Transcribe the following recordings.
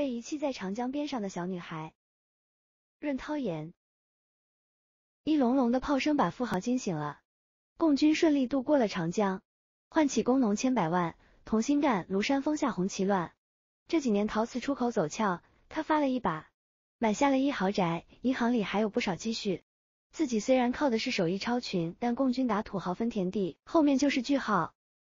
被遗弃在长江边上的小女孩，润涛言，一隆隆的炮声把富豪惊醒了。共军顺利渡过了长江，唤起工农千百万，同心干。庐山峰下红旗乱。这几年陶瓷出口走俏，他发了一把，买下了一豪宅，银行里还有不少积蓄。自己虽然靠的是手艺超群，但共军打土豪分田地，后面就是句号。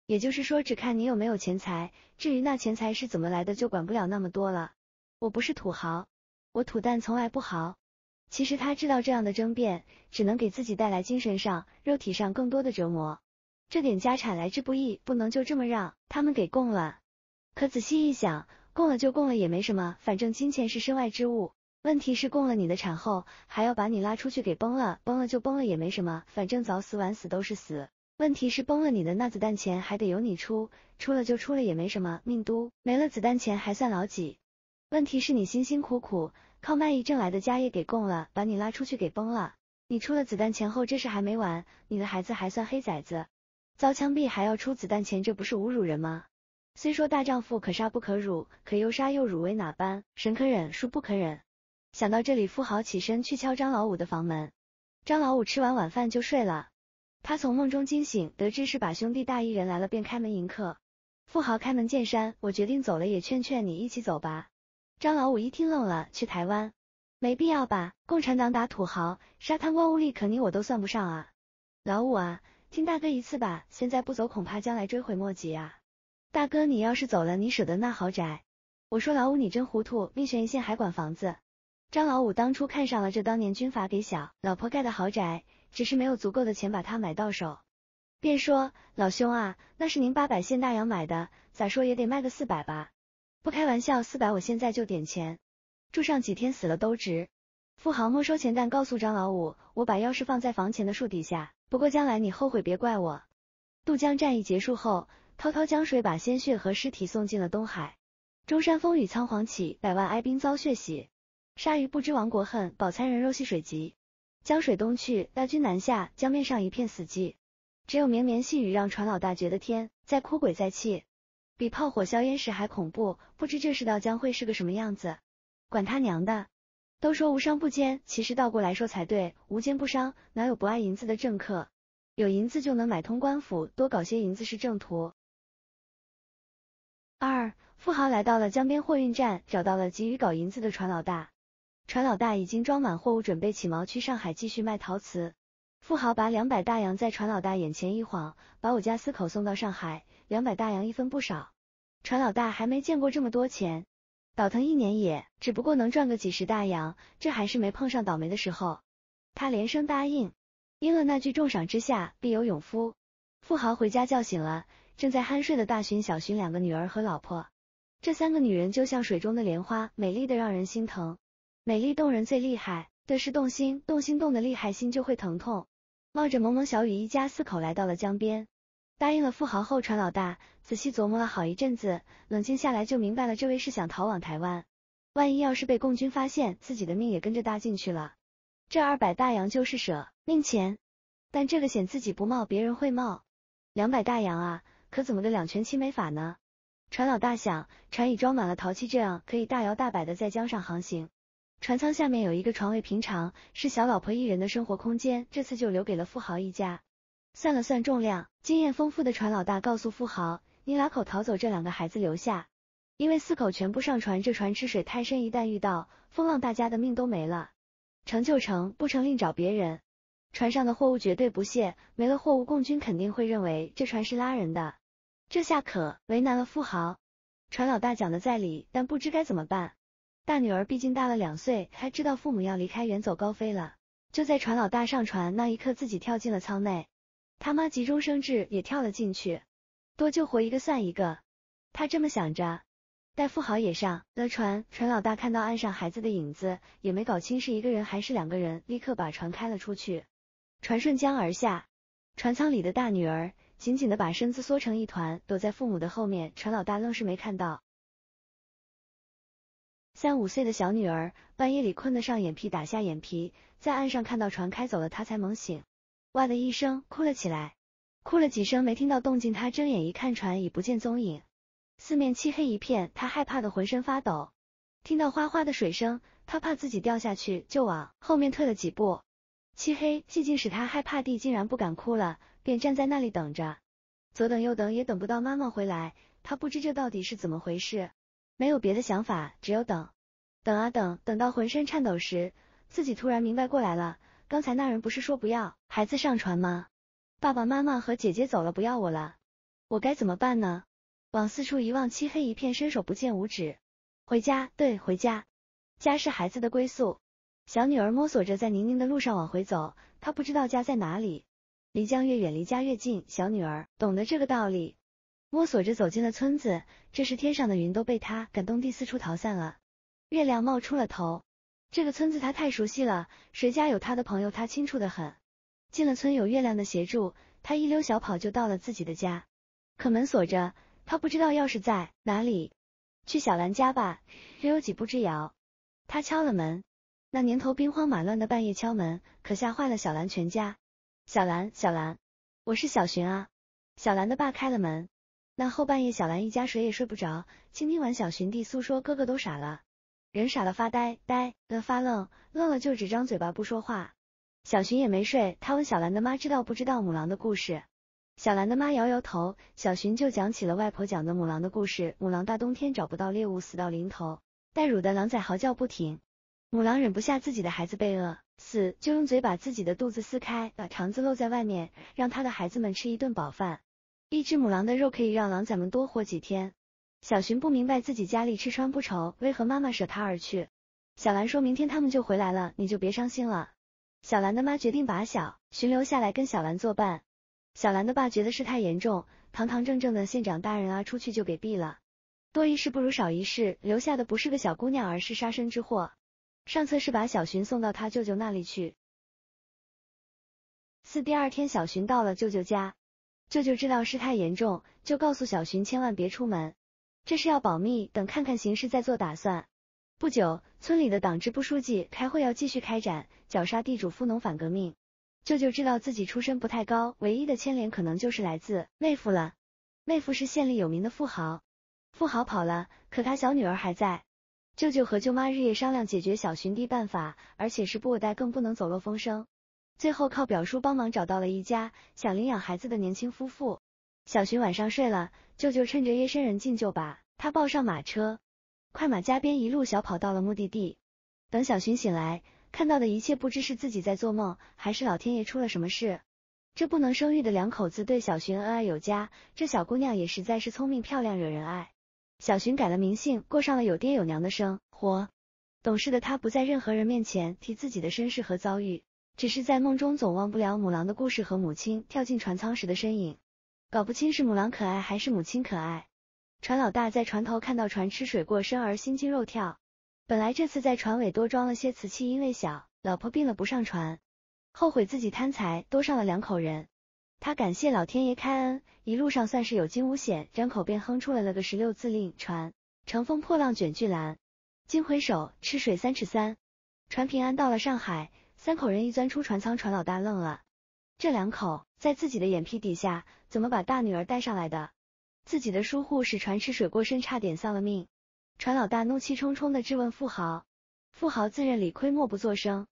也就是说，只看你有没有钱财，至于那钱财是怎么来的，就管不了那么多了。我不是土豪，我土蛋从来不豪。其实他知道这样的争辩，只能给自己带来精神上、肉体上更多的折磨。这点家产来之不易，不能就这么让他们给供了。可仔细一想，供了就供了也没什么，反正金钱是身外之物。问题是供了你的产后，还要把你拉出去给崩了，崩了就崩了也没什么，反正早死晚死都是死。问题是崩了你的那子弹钱还得由你出，出了就出了也没什么，命都没了，子弹钱还算老几？问题是你辛辛苦苦靠卖艺挣来的家业给供了，把你拉出去给崩了，你出了子弹钱后这事还没完，你的孩子还算黑崽子，遭枪毙还要出子弹钱，这不是侮辱人吗？虽说大丈夫可杀不可辱，可又杀又辱为哪般？神可忍，恕不可忍。想到这里，富豪起身去敲张老五的房门。张老五吃完晚饭就睡了。他从梦中惊醒，得知是把兄弟大义人来了，便开门迎客。富豪开门见山：“我决定走了，也劝劝你一起走吧。”张老五一听愣了：“去台湾？没必要吧？共产党打土豪，杀贪官污吏，可你我都算不上啊。”老五啊，听大哥一次吧，现在不走，恐怕将来追悔莫及啊！大哥，你要是走了，你舍得那豪宅？我说老五，你真糊涂，命悬一线还管房子。张老五当初看上了这当年军阀给小老婆盖的豪宅。只是没有足够的钱把它买到手，便说：“老兄啊，那是您八百现大洋买的，咋说也得卖个四百吧？不开玩笑，四百，我现在就点钱，住上几天死了都值。”富豪没收钱但告诉张老五：“我把钥匙放在房前的树底下，不过将来你后悔别怪我。”渡江战役结束后，滔滔江水把鲜血和尸体送进了东海。中山风雨苍黄起，百万哀兵遭血洗。鲨鱼不知亡国恨，饱餐人肉戏水急。江水东去，大军南下，江面上一片死寂，只有绵绵细雨，让船老大觉得天在哭，鬼在泣，比炮火硝烟时还恐怖。不知这世道将会是个什么样子？管他娘的！都说无商不奸，其实倒过来说才对，无奸不商。哪有不爱银子的政客？有银子就能买通官府，多搞些银子是正途。二富豪来到了江边货运站，找到了急于搞银子的船老大。船老大已经装满货物，准备起锚去上海继续卖陶瓷。富豪把两百大洋在船老大眼前一晃，把我家四口送到上海，两百大洋一分不少。船老大还没见过这么多钱，倒腾一年也只不过能赚个几十大洋，这还是没碰上倒霉的时候。他连声答应，应了那句重赏之下必有勇夫。富豪回家叫醒了正在酣睡的大寻小寻两个女儿和老婆，这三个女人就像水中的莲花，美丽的让人心疼。美丽动人最厉害的是动心，动心动的厉害，心就会疼痛。冒着蒙蒙小雨，一家四口来到了江边，答应了富豪后，船老大仔细琢磨了好一阵子，冷静下来就明白了，这位是想逃往台湾。万一要是被共军发现，自己的命也跟着搭进去了。这二百大洋就是舍命钱，但这个险自己不冒，别人会冒。两百大洋啊，可怎么个两全其美法呢？船老大想，船已装满了陶器，这样可以大摇大摆的在江上航行。船舱下面有一个床位，平常是小老婆一人的生活空间，这次就留给了富豪一家。算了算重量，经验丰富的船老大告诉富豪，你俩口逃走，这两个孩子留下，因为四口全部上船，这船吃水太深，一旦遇到风浪，大家的命都没了。成就成，不成另找别人。船上的货物绝对不卸，没了货物，共军肯定会认为这船是拉人的，这下可为难了富豪。船老大讲的在理，但不知该怎么办。大女儿毕竟大了两岁，她知道父母要离开远走高飞了。就在船老大上船那一刻，自己跳进了舱内。他妈急中生智，也跳了进去。多救活一个算一个，他这么想着。带富豪也上了船。船老大看到岸上孩子的影子，也没搞清是一个人还是两个人，立刻把船开了出去。船顺江而下。船舱里的大女儿紧紧的把身子缩成一团，躲在父母的后面。船老大愣是没看到。三五岁的小女儿半夜里困得上眼皮打下眼皮，在岸上看到船开走了，她才猛醒，哇的一声哭了起来。哭了几声没听到动静，她睁眼一看，船已不见踪影，四面漆黑一片，她害怕的浑身发抖。听到哗哗的水声，她怕自己掉下去，就往后面退了几步。漆黑寂静使她害怕地竟然不敢哭了，便站在那里等着。左等右等也等不到妈妈回来，她不知这到底是怎么回事。没有别的想法，只有等，等啊等，等到浑身颤抖时，自己突然明白过来了。刚才那人不是说不要孩子上船吗？爸爸妈妈和姐姐走了，不要我了，我该怎么办呢？往四处一望，漆黑一片，伸手不见五指。回家，对，回家，家是孩子的归宿。小女儿摸索着在宁宁的路上往回走，她不知道家在哪里，离江越远，离家越近。小女儿懂得这个道理。摸索着走进了村子，这时天上的云都被他感动地四处逃散了，月亮冒出了头。这个村子他太熟悉了，谁家有他的朋友他清楚的很。进了村，有月亮的协助，他一溜小跑就到了自己的家。可门锁着，他不知道钥匙在哪里。去小兰家吧，只有几步之遥。他敲了门，那年头兵荒马乱的，半夜敲门可吓坏了小兰全家。小兰，小兰，我是小寻啊。小兰的爸开了门。那后半夜，小兰一家谁也睡不着。倾听完小寻弟诉说，哥哥都傻了，人傻了，发呆呆的发愣愣了，就只张嘴巴不说话。小寻也没睡，他问小兰的妈知道不知道母狼的故事。小兰的妈摇摇头，小寻就讲起了外婆讲的母狼的故事。母狼大冬天找不到猎物，死到临头，带乳的狼崽嚎叫不停，母狼忍不下自己的孩子被饿死，就用嘴把自己的肚子撕开，把肠子露在外面，让他的孩子们吃一顿饱饭。一只母狼的肉可以让狼崽们多活几天。小寻不明白自己家里吃穿不愁，为何妈妈舍他而去。小兰说明天他们就回来了，你就别伤心了。小兰的妈决定把小寻留下来跟小兰作伴。小兰的爸觉得事态严重，堂堂正正的县长大人啊，出去就给毙了。多一事不如少一事，留下的不是个小姑娘，而是杀身之祸。上策是把小寻送到他舅舅那里去。四第二天，小寻到了舅舅家。舅舅知道事态严重，就告诉小寻千万别出门，这是要保密，等看看形势再做打算。不久，村里的党支部书记开会要继续开展绞杀地主富农反革命。舅舅知道自己出身不太高，唯一的牵连可能就是来自妹夫了。妹夫是县里有名的富豪，富豪跑了，可他小女儿还在。舅舅和舅妈日夜商量解决小寻的办法，而且是不我待，更不能走漏风声。最后靠表叔帮忙找到了一家想领养孩子的年轻夫妇。小寻晚上睡了，舅舅趁着夜深人静就把她抱上马车，快马加鞭一路小跑到了目的地。等小寻醒来，看到的一切不知是自己在做梦，还是老天爷出了什么事。这不能生育的两口子对小寻恩爱有加，这小姑娘也实在是聪明漂亮，惹人爱。小寻改了名姓，过上了有爹有娘的生活。懂事的她不在任何人面前提自己的身世和遭遇。只是在梦中总忘不了母狼的故事和母亲跳进船舱时的身影，搞不清是母狼可爱还是母亲可爱。船老大在船头看到船吃水过深而心惊肉跳，本来这次在船尾多装了些瓷器，因为小老婆病了不上船，后悔自己贪财多上了两口人。他感谢老天爷开恩，一路上算是有惊无险，张口便哼出了那个十六字令：船乘风破浪卷巨澜，惊回首，吃水三尺三。船平安到了上海。三口人一钻出船舱，船老大愣了。这两口在自己的眼皮底下，怎么把大女儿带上来的？自己的疏忽使船吃水过深，差点丧了命。船老大怒气冲冲的质问富豪，富豪自认理亏，默不作声。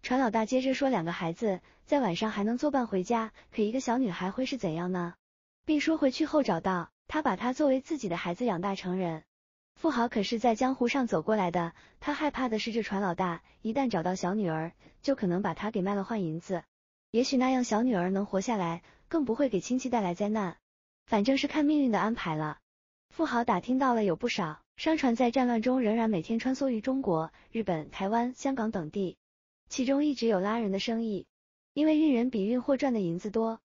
船老大接着说，两个孩子在晚上还能作伴回家，可一个小女孩会是怎样呢？并说回去后找到她，把她作为自己的孩子养大成人。富豪可是在江湖上走过来的，他害怕的是这船老大一旦找到小女儿，就可能把她给卖了换银子。也许那样小女儿能活下来，更不会给亲戚带来灾难。反正是看命运的安排了。富豪打听到了，有不少商船在战乱中仍然每天穿梭于中国、日本、台湾、香港等地，其中一直有拉人的生意，因为运人比运货赚的银子多。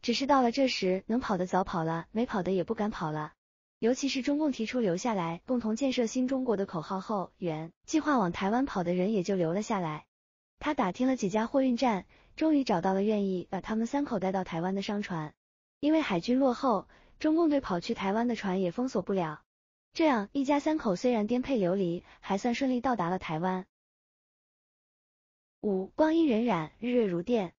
只是到了这时，能跑的早跑了，没跑的也不敢跑了。尤其是中共提出留下来共同建设新中国的口号后，原计划往台湾跑的人也就留了下来。他打听了几家货运站，终于找到了愿意把他们三口带到台湾的商船。因为海军落后，中共对跑去台湾的船也封锁不了。这样，一家三口虽然颠沛流离，还算顺利到达了台湾。五光阴荏苒，日月如电，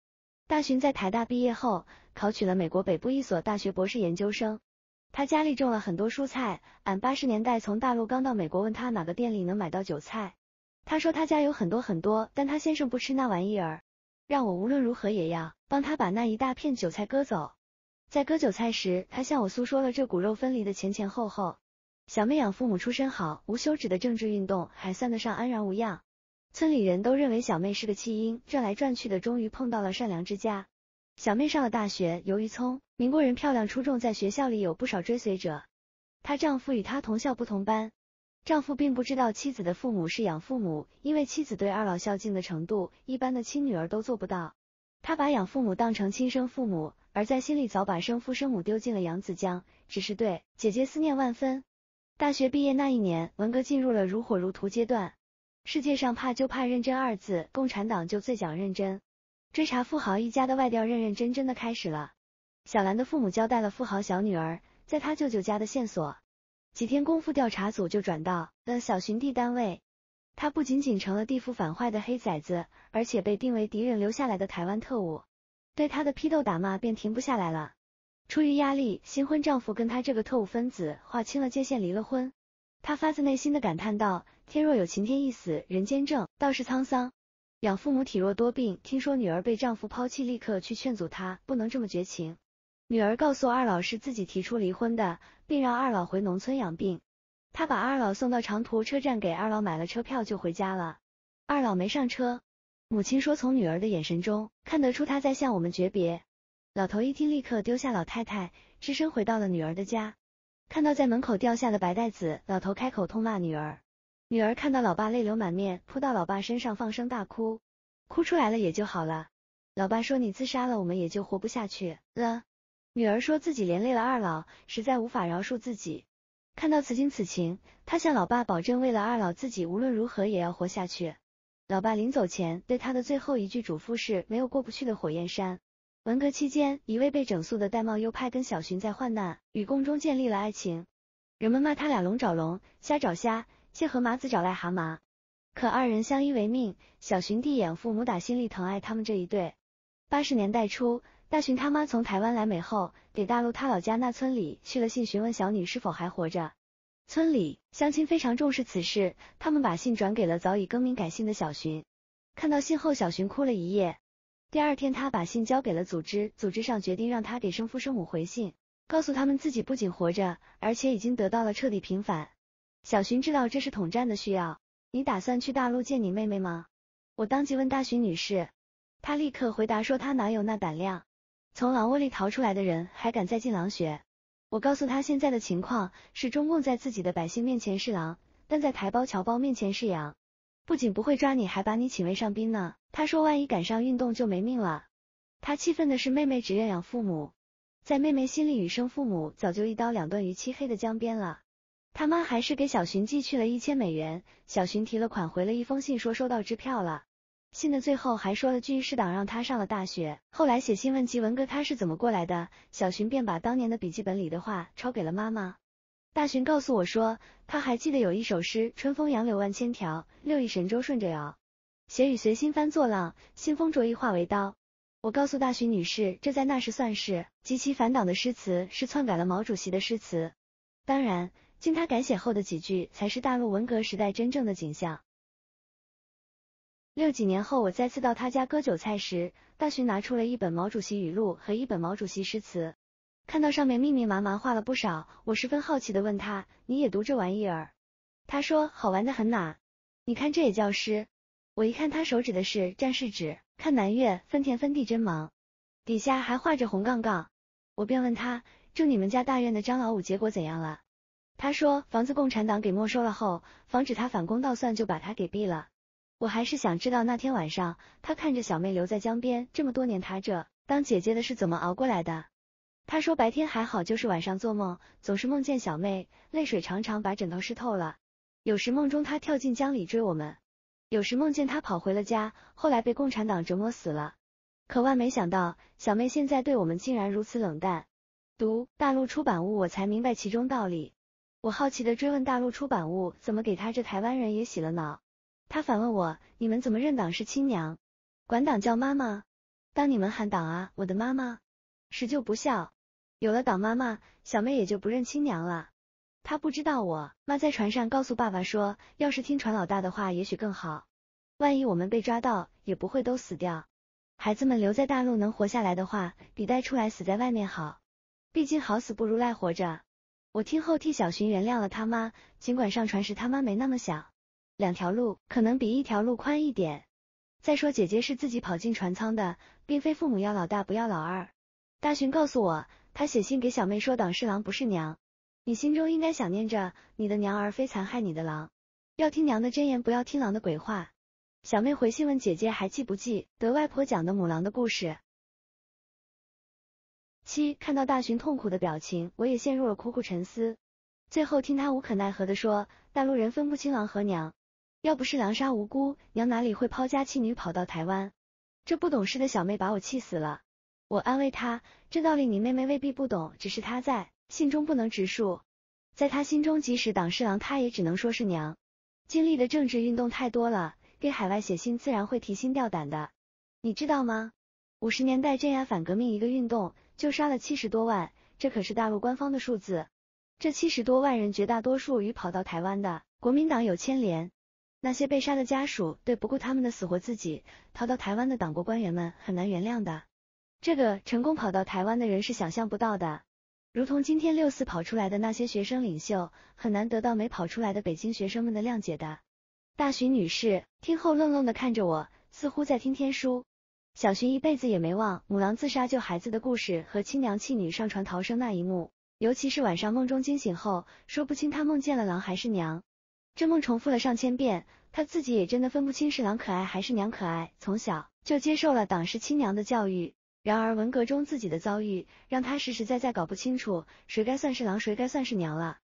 大勋在台大毕业后，考取了美国北部一所大学博士研究生。他家里种了很多蔬菜，俺八十年代从大陆刚到美国，问他哪个店里能买到韭菜，他说他家有很多很多，但他先生不吃那玩意儿，让我无论如何也要帮他把那一大片韭菜割走。在割韭菜时，他向我诉说了这骨肉分离的前前后后。小妹养父母出身好，无休止的政治运动还算得上安然无恙，村里人都认为小妹是个弃婴，转来转去的，终于碰到了善良之家。小妹上了大学，由于聪，民国人漂亮出众，在学校里有不少追随者。她丈夫与她同校不同班，丈夫并不知道妻子的父母是养父母，因为妻子对二老孝敬的程度，一般的亲女儿都做不到。她把养父母当成亲生父母，而在心里早把生父生母丢进了扬子江，只是对姐姐思念万分。大学毕业那一年，文革进入了如火如荼阶段。世界上怕就怕认真二字，共产党就最讲认真。追查富豪一家的外调，认认真真的开始了。小兰的父母交代了富豪小女儿，在他舅舅家的线索，几天功夫，调查组就转到了小巡地单位。他不仅仅成了地府反坏的黑崽子，而且被定为敌人留下来的台湾特务，对他的批斗打骂便停不下来了。出于压力，新婚丈夫跟他这个特务分子划清了界限，离了婚。他发自内心的感叹道：“天若有情天亦死，人间正道是沧桑。”养父母体弱多病，听说女儿被丈夫抛弃，立刻去劝阻她，不能这么绝情。女儿告诉二老是自己提出离婚的，并让二老回农村养病。她把二老送到长途车站，给二老买了车票就回家了。二老没上车。母亲说从女儿的眼神中看得出她在向我们诀别。老头一听，立刻丢下老太太，只身回到了女儿的家。看到在门口掉下的白袋子，老头开口痛骂女儿。女儿看到老爸泪流满面，扑到老爸身上放声大哭，哭出来了也就好了。老爸说：“你自杀了，我们也就活不下去了。”女儿说自己连累了二老，实在无法饶恕自己。看到此情此情，她向老爸保证，为了二老，自己无论如何也要活下去。老爸临走前对他的最后一句嘱咐是：“没有过不去的火焰山。”文革期间，一位被整肃的戴帽右派跟小寻在患难与共中建立了爱情，人们骂他俩龙找龙，虾找虾。谢和麻子找癞蛤蟆，可二人相依为命。小寻弟养父母打心里疼爱他们这一对。八十年代初，大寻他妈从台湾来美后，给大陆他老家那村里去了信，询问小女是否还活着。村里乡亲非常重视此事，他们把信转给了早已更名改姓的小寻。看到信后，小寻哭了一夜。第二天，他把信交给了组织，组织上决定让他给生父生母回信，告诉他们自己不仅活着，而且已经得到了彻底平反。小寻知道这是统战的需要，你打算去大陆见你妹妹吗？我当即问大寻女士，她立刻回答说她哪有那胆量，从狼窝里逃出来的人还敢再进狼穴？我告诉她现在的情况是中共在自己的百姓面前是狼，但在台胞侨胞面前是羊，不仅不会抓你，还把你请为上宾呢。她说万一赶上运动就没命了。她气愤的是妹妹只认养父母，在妹妹心里与生父母早就一刀两断于漆黑的江边了。他妈还是给小寻寄去了一千美元，小寻提了款，回了一封信，说收到支票了。信的最后还说了句是党让他上了大学。后来写信问吉文哥他是怎么过来的，小寻便把当年的笔记本里的话抄给了妈妈。大寻告诉我说，他还记得有一首诗：春风杨柳万千条，六亿神州顺着摇。斜雨随心翻作浪，新风着意化为刀。我告诉大寻女士，这在那时算是极其反党的诗词，是篡改了毛主席的诗词。当然。经他改写后的几句，才是大陆文革时代真正的景象。六几年后，我再次到他家割韭菜时，大勋拿出了一本毛主席语录和一本毛主席诗词，看到上面密密麻麻画了不少，我十分好奇的问他：“你也读这玩意儿？”他说：“好玩的很呐，你看这也叫诗。”我一看他手指的是战士指看南岳分田分地真忙，底下还画着红杠杠。我便问他：“住你们家大院的张老五，结果怎样了？”他说房子共产党给没收了后，防止他反攻倒算，就把他给毙了。我还是想知道那天晚上，他看着小妹留在江边这么多年，他这当姐姐的是怎么熬过来的？他说白天还好，就是晚上做梦，总是梦见小妹，泪水常常把枕头湿透了。有时梦中他跳进江里追我们，有时梦见他跑回了家，后来被共产党折磨死了。可万没想到，小妹现在对我们竟然如此冷淡。读大陆出版物，我才明白其中道理。我好奇的追问大陆出版物怎么给他这台湾人也洗了脑，他反问我你们怎么认党是亲娘，管党叫妈妈，当你们喊党啊我的妈妈时就不笑。有了党妈妈，小妹也就不认亲娘了。他不知道我妈在船上告诉爸爸说，要是听船老大的话也许更好，万一我们被抓到也不会都死掉，孩子们留在大陆能活下来的话，比带出来死在外面好，毕竟好死不如赖活着。我听后替小寻原谅了他妈，尽管上船时他妈没那么想。两条路可能比一条路宽一点。再说姐姐是自己跑进船舱的，并非父母要老大不要老二。大寻告诉我，他写信给小妹说，党是狼不是娘。你心中应该想念着你的娘，而非残害你的狼。要听娘的真言，不要听狼的鬼话。小妹回信问姐姐还记不记得外婆讲的母狼的故事。七看到大雄痛苦的表情，我也陷入了苦苦沉思。最后听他无可奈何的说：“大陆人分不清狼和娘，要不是狼杀无辜，娘哪里会抛家弃女跑到台湾？这不懂事的小妹把我气死了。”我安慰她：“这道理你妹妹未必不懂，只是她在信中不能直述，在她心中即使党是狼，她也只能说是娘。经历的政治运动太多了，给海外写信自然会提心吊胆的。你知道吗？五十年代镇压反革命一个运动。”就杀了七十多万，这可是大陆官方的数字。这七十多万人，绝大多数与跑到台湾的国民党有牵连。那些被杀的家属，对不顾他们的死活自己逃到台湾的党国官员们，很难原谅的。这个成功跑到台湾的人是想象不到的，如同今天六四跑出来的那些学生领袖，很难得到没跑出来的北京学生们的谅解的。大徐女士听后愣愣的看着我，似乎在听天书。小寻一辈子也没忘母狼自杀救孩子的故事和亲娘弃女上船逃生那一幕，尤其是晚上梦中惊醒后，说不清他梦见了狼还是娘，这梦重复了上千遍，他自己也真的分不清是狼可爱还是娘可爱。从小就接受了党是亲娘的教育，然而文革中自己的遭遇让他实实在在搞不清楚谁该算是狼，谁该算是娘了。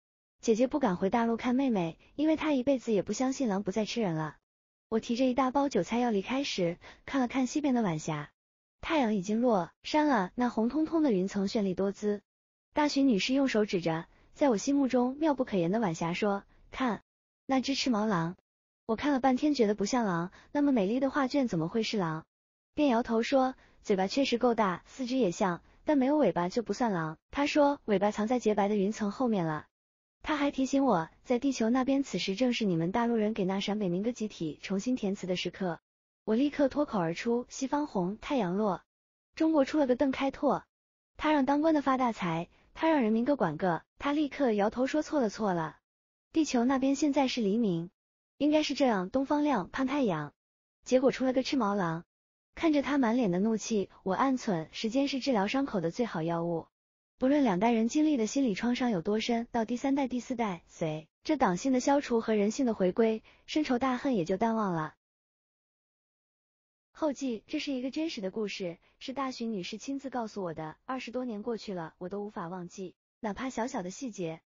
姐姐不敢回大陆看妹妹，因为她一辈子也不相信狼不再吃人了。我提着一大包韭菜要离开时，看了看西边的晚霞，太阳已经落山了，那红彤彤的云层绚丽多姿。大寻女士用手指着在我心目中妙不可言的晚霞说：“看，那只赤毛狼。”我看了半天，觉得不像狼，那么美丽的画卷怎么会是狼？便摇头说：“嘴巴确实够大，四肢也像，但没有尾巴就不算狼。”她说：“尾巴藏在洁白的云层后面了。”他还提醒我，在地球那边，此时正是你们大陆人给那陕北民歌集体重新填词的时刻。我立刻脱口而出：“西方红，太阳落，中国出了个邓开拓，他让当官的发大财，他让人民各管各。”他立刻摇头说：“错了，错了。”地球那边现在是黎明，应该是这样：“东方亮，盼太阳。”结果出了个赤毛狼，看着他满脸的怒气，我暗忖：时间是治疗伤口的最好药物。不论两代人经历的心理创伤有多深，到第三代、第四代，随这党性的消除和人性的回归，深仇大恨也就淡忘了。后记：这是一个真实的故事，是大徐女士亲自告诉我的。二十多年过去了，我都无法忘记，哪怕小小的细节。